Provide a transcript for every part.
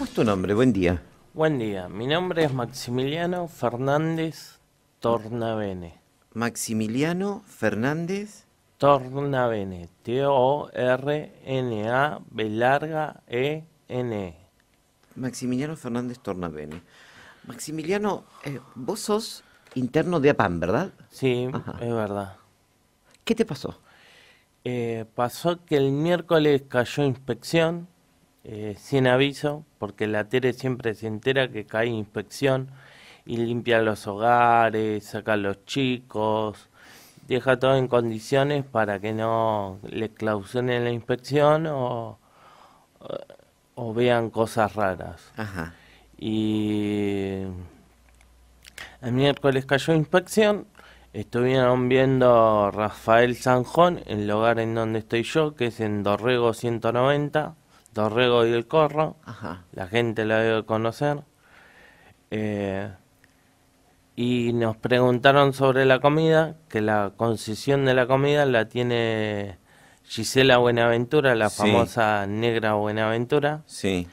¿Cómo es tu nombre? Buen día. Buen día, mi nombre es Maximiliano Fernández Tornavene. Maximiliano Fernández Tornavene, T-O-R-N-A, B E-N. -E. Maximiliano Fernández Tornavene. Maximiliano, eh, vos sos interno de APAM, ¿verdad? Sí, es verdad. ¿Qué te pasó? Eh, pasó que el miércoles cayó inspección eh, sin aviso, porque la Tere siempre se entera que cae inspección y limpia los hogares, saca a los chicos, deja todo en condiciones para que no les clausuren la inspección o, vean cosas raras. Y el miércoles cayó inspección, estuvieron viendo Rafael Sanjón, el hogar en donde estoy yo, que es en Dorrego 190. Dorrego y el Corro. La gente la debe conocer. Eh, y nos preguntaron sobre la comida, que la concesión de la comida la tiene Gisela Buenaventura, la famosa negra Buenaventura, sí.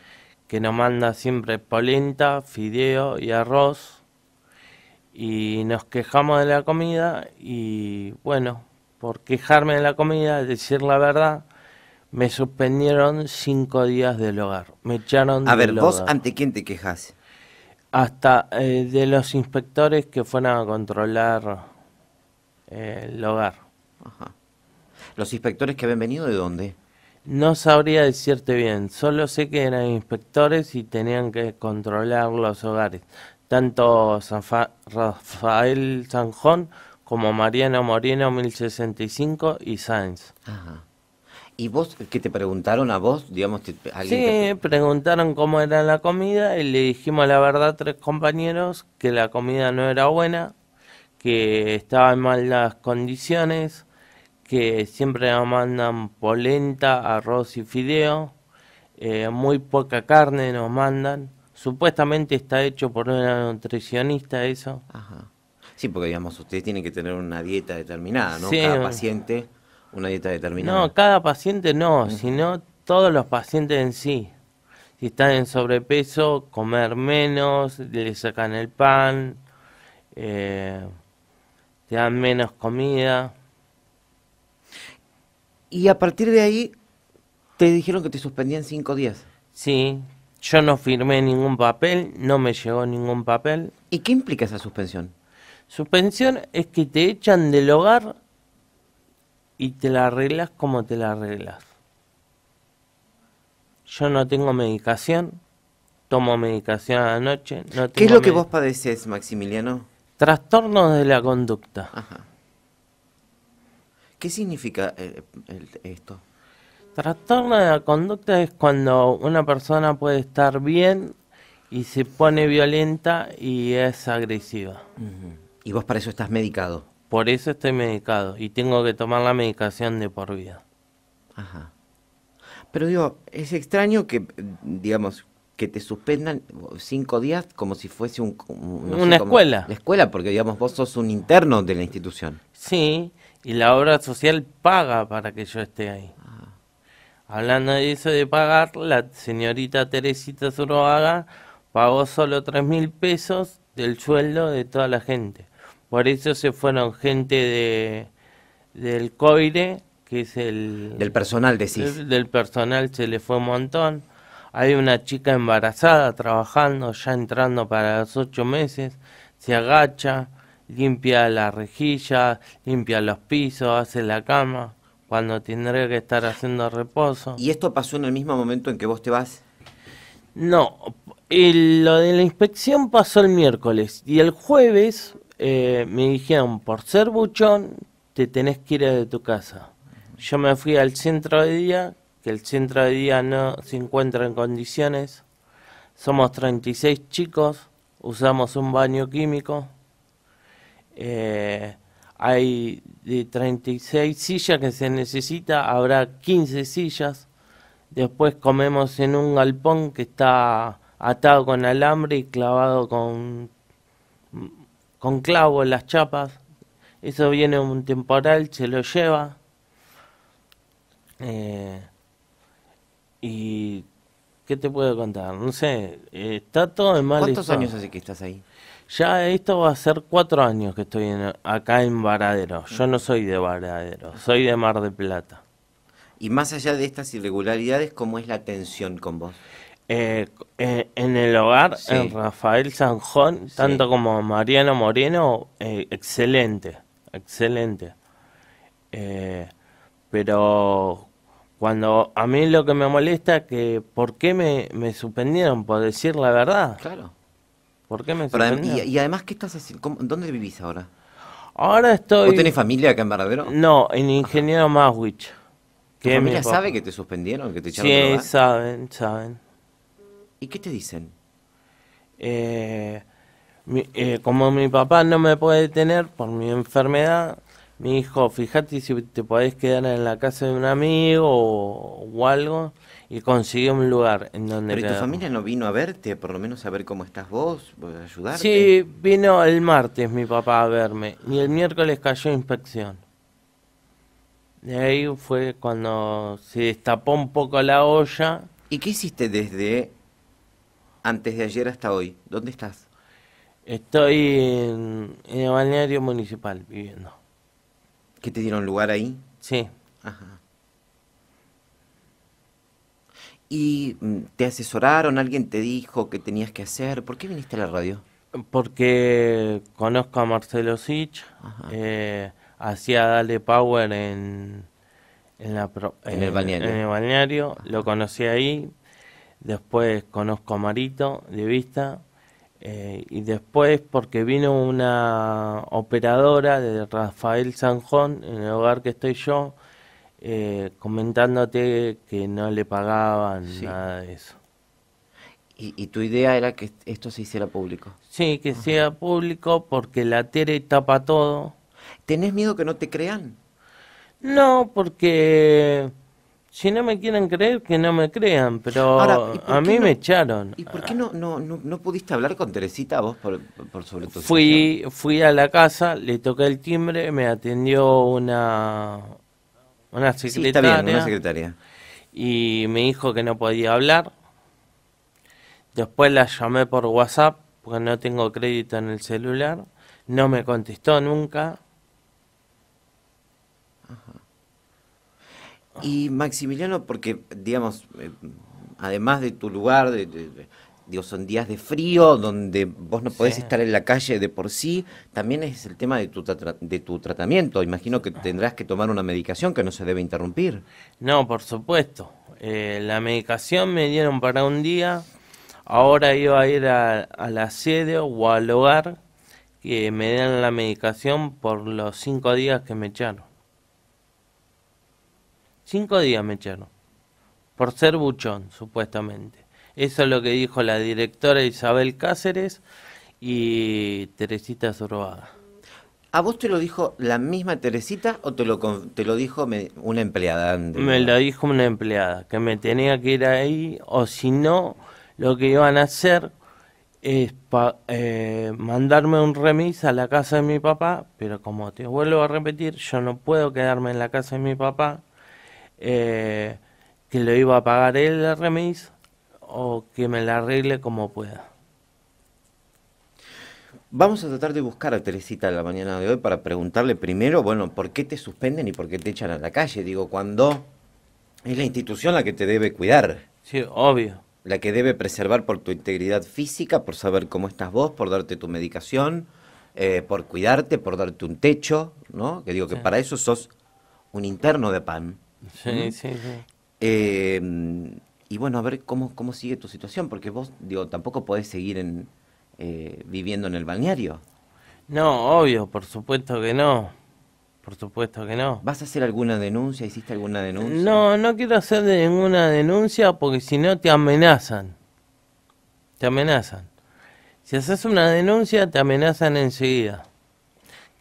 que nos manda siempre polenta, fideo y arroz. Y nos quejamos de la comida y bueno, por quejarme de la comida, decir la verdad, me suspendieron cinco días del hogar. Me echaron A ver, ¿vos ante quién te quejas? Hasta eh, de los inspectores que fueron a controlar eh, el hogar. Ajá. ¿Los inspectores que habían venido de dónde? No sabría decirte bien, solo sé que eran inspectores y tenían que controlar los hogares. Tanto San Rafael Sanjón como Mariano Moreno 1065 y Sáenz. Ajá. ¿Y vos, ¿Qué te preguntaron a vos, digamos, Sí, preguntaron cómo era la comida y le dijimos la verdad a tres compañeros que la comida no era buena, que estaba en malas condiciones, que siempre nos mandan polenta, arroz y fideo, eh, muy poca carne nos mandan. Supuestamente está hecho por una nutricionista eso. Ajá. Sí, porque digamos, ustedes tienen que tener una dieta determinada, ¿no? Sí, Cada paciente una dieta determinada. No, cada paciente no, sino todos los pacientes en sí. Si están en sobrepeso, comer menos, le sacan el pan, eh, te dan menos comida. Y a partir de ahí, te dijeron que te suspendían cinco días. Sí, yo no firmé ningún papel, no me llegó ningún papel. ¿Y qué implica esa suspensión? Suspensión es que te echan del hogar y te la arreglas como te la arreglas. Yo no tengo medicación, tomo medicación a la noche. No ¿Qué es lo que vos padeces, Maximiliano? Trastorno de la conducta. ¿Qué significa eh, esto? Trastorno de la conducta es cuando una persona puede estar bien y se pone violenta y es agresiva. ¿Y vos para eso estás medicado? Por eso estoy medicado y tengo que tomar la medicación de por vida. Ajá. Pero digo, es extraño que, digamos, que te suspendan cinco días como si fuese una escuela. la escuela, porque digamos, vos sos un interno de la institución. Sí, y la obra social paga para que yo esté ahí. Ah. Hablando de eso de pagar, la señorita Teresita Zuroaga pagó solo tres mil pesos del sueldo de toda la gente. Por eso se fueron gente de, del COIRE, que es el... Del personal, decís. Eh, del personal se le fue un montón. Hay una chica embarazada trabajando, ya entrando para los ocho meses, se agacha, limpia la rejilla, limpia los pisos, hace la cama, cuando tendría que estar haciendo reposo. ¿Y esto pasó en el mismo momento en que vos te vas? No, lo de la inspección pasó el miércoles y el jueves eh, me dijeron, por ser buchón, te tenés que ir de tu casa. Yo me fui al centro de día, que el centro de día no se encuentra en condiciones. Somos 36 chicos, usamos un baño químico. Eh, hay de 36 sillas que se necesita, habrá 15 sillas. Después comemos en un galpón que está atado con alambre y clavado con con clavo en las chapas. Eso viene un temporal, se lo lleva. Eh, y qué te puedo contar, no sé, está todo en mal ¿Cuántos años hace que estás ahí? Ya esto va a ser cuatro años que estoy acá en Varadero. Yo no soy de Varadero, soy de Mar de Plata. Y más allá de estas irregularidades, ¿cómo es la tensión con vos? Eh, eh, en el hogar, en Rafael Sanjón, tanto como Mariano Moreno, eh, excelente, excelente. pero cuando a mí lo que me molesta es que por qué me, suspendieron por decir la verdad. Claro. ¿Por qué me suspendieron? Y, además, ¿qué estás haciendo? ¿Dónde vivís ahora? Ahora estoy... ¿Vos tenés familia acá en Baradero? No, en Ingeniero Maswich. ¿Tu familia sabe que te suspendieron, que te echaron Sí, saben, saben. ¿Y qué te dicen? Eh, eh, como mi papá no me puede tener por mi enfermedad, mi hijo, fíjate si te podés quedar en la casa de un amigo o, algo y consiguió un lugar en donde... Pero tu familia no vino a verte, por lo menos a ver cómo estás vos, a ayudarte? Sí, vino el martes mi papá a verme y el miércoles cayó inspección. De ahí fue cuando se destapó un poco la olla. ¿Y qué hiciste desde antes de ayer hasta hoy. ¿Dónde estás? Estoy en, el balneario municipal viviendo. ¿Que te dieron lugar ahí? Sí. Ajá. ¿Y mm, te asesoraron? ¿Alguien te dijo que tenías que hacer? ¿Por qué viniste a la radio? Porque conozco a Marcelo Sich, eh, hacía Dale Power en, eh, El balneario. Lo conocí ahí, después conozco a Marito de vista, eh, y después porque vino una operadora de Rafael Sanjón, en el hogar que estoy yo, eh, comentándote que no le pagaban nada de eso. Y, tu idea era que esto se hiciera público. Sí, que sea público porque la tele tapa todo. ¿Tenés miedo que no te crean? No, porque si no me quieren creer, que no me crean, pero a mí me echaron. ¿Y por qué no, no, no, pudiste hablar con Teresita vos por, sobre todo? Fui, fui a la casa, le toqué el timbre, me atendió una, una secretaria. una secretaria. Y me dijo que no podía hablar. Después la llamé por WhatsApp, porque no tengo crédito en el celular. No me contestó nunca. Ajá. Y Maximiliano, porque, digamos, eh, además de tu lugar, de, digo, son días de frío donde vos no podés estar en la calle de por sí, también es el tema de tu, de tu tratamiento. Imagino que tendrás que tomar una medicación que no se debe interrumpir. No, por supuesto. Eh, la medicación me dieron para un día, ahora iba a ir a, al asedio o al hogar que me dan la medicación por los cinco días que me echaron. Cinco días me echaron, por ser buchón, supuestamente. Eso es lo que dijo la directora Isabel Cáceres y Teresita Zorobada. ¿A vos te lo dijo la misma Teresita o te lo, te lo dijo una empleada? Me lo dijo una empleada, que me tenía que ir ahí o si no, lo que iban a hacer es eh, mandarme un remis a la casa de mi papá, pero como te vuelvo a repetir, yo no puedo quedarme en la casa de mi papá eh, que lo iba a pagar él la remis o que me la arregle como pueda. Vamos a tratar de buscar a Teresita la mañana de hoy para preguntarle primero, bueno, ¿por qué te suspenden y por qué te echan a la calle? Digo, cuando es la institución la que te debe cuidar. Sí, obvio. La que debe preservar por tu integridad física, por saber cómo estás vos, por darte tu medicación, eh, por cuidarte, por darte un techo, ¿no? Que digo que para eso sos un interno de PAN. Sí, sí, sí. Em, y bueno, a ver cómo, cómo sigue tu situación, porque vos, digo, tampoco podés seguir eh, viviendo en el balneario. No, obvio, por supuesto que no. Por supuesto que no. ¿Vas a hacer alguna denuncia? ¿Hiciste alguna denuncia? No, no quiero hacer ninguna denuncia porque si no te amenazan. Te amenazan. Si haces una denuncia, te amenazan enseguida.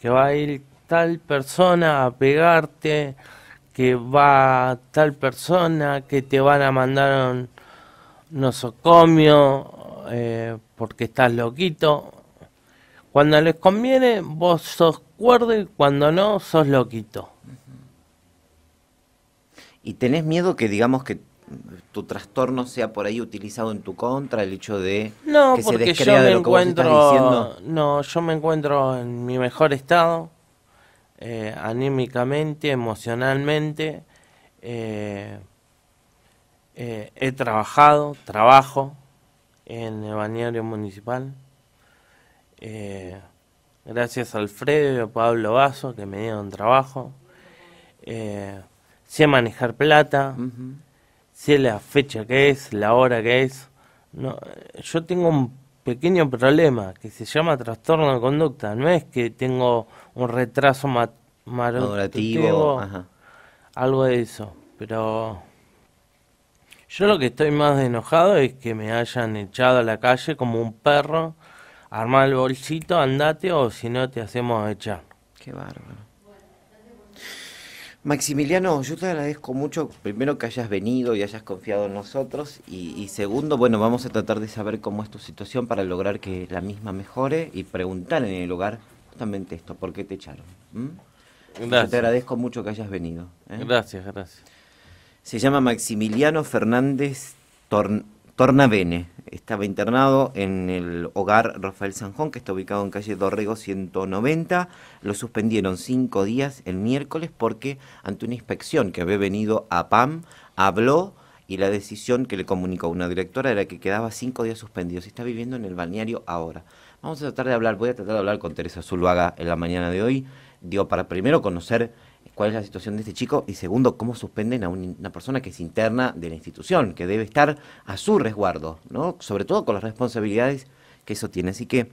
Que va a ir tal persona a pegarte, que va tal persona, que te van a mandar un nosocomio eh, porque estás loquito. Cuando les conviene, vos sos cuerdo y cuando no, sos loquito. ¿Y tenés miedo que digamos que tu trastorno sea por ahí utilizado en tu contra, el hecho de no, porque yo me encuentro, No, yo me encuentro en mi mejor estado. Eh, anímicamente, emocionalmente. Eh, eh, he trabajado, trabajo en el bañario municipal. gracias a Alfredo y a Pablo Vaso que me dieron trabajo. sé manejar plata, sé la fecha que es, la hora que es. No, yo tengo un pequeño problema que se llama trastorno de conducta. No es que tengo un retraso madurativo, algo de eso. Pero yo lo que estoy más enojado es que me hayan echado a la calle como un perro, armar el bolsito, andate o si no te hacemos echar. Qué bárbaro. Maximiliano, yo te agradezco mucho, primero que hayas venido y hayas confiado en nosotros, y, segundo, bueno, vamos a tratar de saber cómo es tu situación para lograr que la misma mejore y preguntar en el lugar justamente esto, ¿por qué te echaron? ¿Mm? te agradezco mucho que hayas venido. ¿eh? Gracias, gracias. Se llama Maximiliano Fernández Torn Tornavene. Estaba internado en el hogar Rafael Sanjón, que está ubicado en calle Dorrego 190. Lo suspendieron cinco días el miércoles porque ante una inspección que había venido a PAM, habló y la decisión que le comunicó una directora era que quedaba cinco días suspendido. Se está viviendo en el balneario ahora. Vamos a tratar de hablar, voy a tratar de hablar con Teresa Zuluaga en la mañana de hoy. Digo, para primero conocer cuál es la situación de este chico y segundo, cómo suspenden a una persona que es interna de la institución, que debe estar a su resguardo, ¿no? sobre todo con las responsabilidades que eso tiene. Así que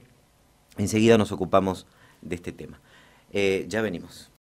enseguida nos ocupamos de este tema. Eh, ya venimos.